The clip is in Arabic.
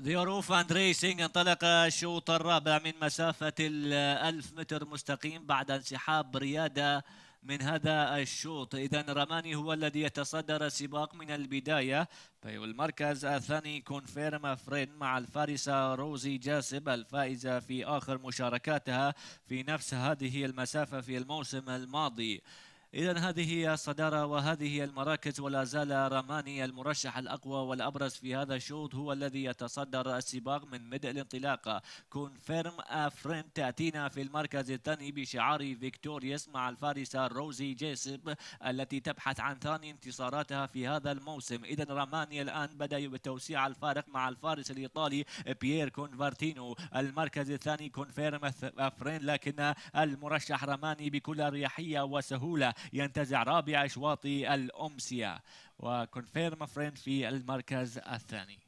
ذيورو اند ريسينج انطلق الشوط الرابع من مسافة الألف متر مستقيم بعد انسحاب ريادة من هذا الشوط إذا رماني هو الذي يتصدر السباق من البداية في طيب، المركز الثاني كونفيرما فرين مع الفارسة روزي جاسب الفائزة في آخر مشاركاتها في نفس هذه المسافة في الموسم الماضي إذا هذه هي الصدارة وهذه هي المراكز ولا زال راماني المرشح الأقوى والأبرز في هذا الشوط هو الذي يتصدر السباق من بدء الانطلاقة كونفيرم أفرين تأتينا في المركز الثاني بشعار فيكتوريوس مع الفارسة روزي جيسب التي تبحث عن ثاني انتصاراتها في هذا الموسم إذا راماني الآن بدأ بتوسيع الفارق مع الفارس الإيطالي بيير كونفارتينو المركز الثاني كونفيرم أفرين لكن المرشح راماني بكل أريحية وسهولة ينتزع رابع أشواط الأمسية وكونفيرما فريند في المركز الثاني